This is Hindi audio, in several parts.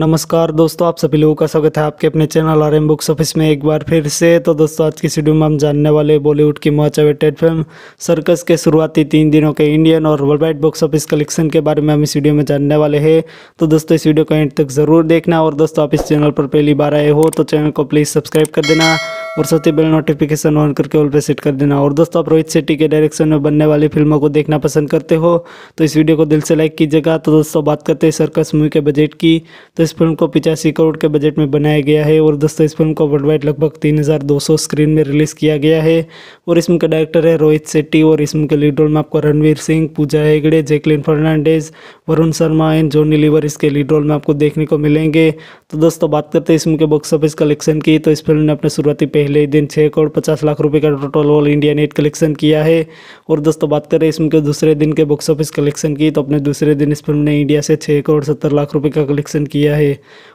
नमस्कार दोस्तों आप सभी लोगों का स्वागत है आपके अपने channel R M books office में एक बार फिर से तो दोस्तों आज की वीडियो में हम जानने वाले बॉलीवुड की मच अवेटेड फिल्म सर्कस के शुरुआती तीन दिनों के इंडियन और worldwide box office collection के बारे में हम इस वीडियो में जानने वाले हैं तो दोस्तों इस वीडियो को एंड तक ज़रूर देखना और दोस्तों आप इस चैनल पर पहली बार आए हो तो चैनल को प्लीज़ सब्सक्राइब कर देना और साथ ही बेल नोटिफिकेशन ऑन करके ऑल पे सेट कर देना और दोस्तों आप रोहित शेट्टी के डायरेक्शन में बनने वाली फिल्मों को देखना पसंद करते हो तो इस वीडियो को दिल से लाइक कीजिएगा तो दोस्तों बात करते हैं सर्कस मूवी के बजट की तो इस फिल्म को पिचासी करोड़ के बजट में बनाया गया है और दोस्तों इस फिल्म को वर्ल्ड वाइड लगभग तीन स्क्रीन में रिलीज़ किया गया है और इसमें का डायरेक्टर है रोहित शेट्टी और इसमें के लीड रोल में आपको रणवीर सिंह पूजा हेगड़े जैकलिन फर्नांडेज वरुण शर्मा एंड जोनी लीवर इसके लीड रोल में आपको देखने को मिलेंगे तो दोस्तों बात करते हैं इसमें के बॉक्स ऑफिस कलेक्शन की तो इस फिल्म ने अपने शुरुआती पहले दिन छः करोड़ पचास लाख रुपए का total all India net collection किया है और दोस्तों बात करें इसमें के दूसरे दिन के बॉक्स ऑफिस कलेक्शन की तो अपने दूसरे दिन इस फिल्म ने इंडिया से छः करोड़ सत्तर लाख रुपये का कलेक्शन किया है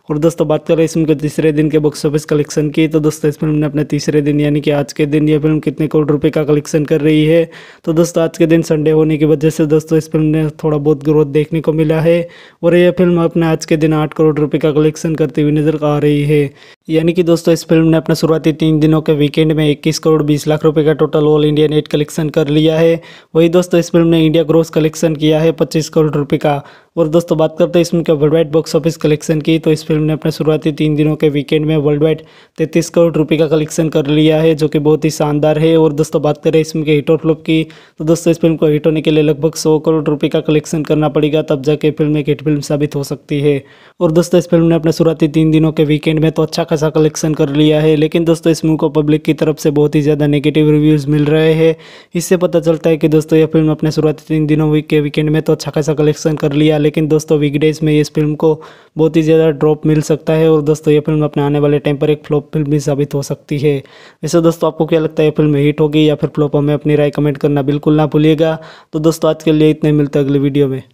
और दोस्तों बात करें इस फिल्म के तीसरे दिन के बॉक्स ऑफिस कलेक्शन की तो दोस्तों इस फिल्म ने अपने तीसरे दिन यानी कि आज के दिन यह फिल्म कितने करोड़ रुपये का कलेक्शन कर रही है तो दोस्तों आज के दिन संडे होने की वजह से दोस्तों इस फिल्म ने थोड़ा बहुत ग्रोथ देखने को मिला है और यह फिल्म अपने आज के दिन आठ करोड़ रुपये का कलेक्शन करती हुई नजर आ रही है यानी कि दोस्तों इस फिल्म ने अपने शुरुआती तीन दिनों के वीकेंड में इक्कीस करोड़ बीस लाख रुपये का total all India net collection कर लिया है वही दोस्तों इस फिल्म ने इंडिया ग्रोस कलेक्शन किया है पच्चीस करोड़ रुपये का और दोस्तों बात करते हैं इसमें के worldwide box office collection की तो इस फिल्म ने अपने शुरुआती तीन दिनों के वीकेंड में वर्ल्ड वाइड तैंतीस करोड़ रुपये का कलेक्शन कर लिया है जो कि बहुत ही शानदार है और दोस्तों बात करें इसमें हिट और फ्लॉप की तो दोस्तों इस फिल्म को हिट होने के लिए लगभग सौ करोड़ रुपये का कलेक्शन करना पड़ेगा तब जाके फिल्म एक हिट फिल्म साबित हो सकती है और दोस्तों इस फिल्म ने अपने शुरुआती तीन दिनों के वीकेंड में तो अच्छा खासा कलेक्शन कर लिया है लेकिन दोस्तों इस फिल्म को पब्लिक की तरफ से बहुत ही ज़्यादा नेगेटिव रिव्यूज़ मिल रहे हैं इससे पता चलता है कि दोस्तों यह फिल्म अपने शुरुआती तीन दिनों के वीकेंड में तो अच्छा खासा कलेक्शन कर लिया लेकिन दोस्तों वीकडेज में इस फिल्म को बहुत ही ज़्यादा ड्रॉप मिल सकता है और दोस्तों ये फिल्म अपने आने वाले टाइम पर एक फ्लॉप फिल्म भी साबित हो सकती है वैसे दोस्तों आपको क्या लगता है ये फिल्म हिट होगी या फिर फ्लॉप हमें अपनी राय कमेंट करना बिल्कुल ना भूलिएगा तो दोस्तों आज के लिए इतने मिलते अगले वीडियो में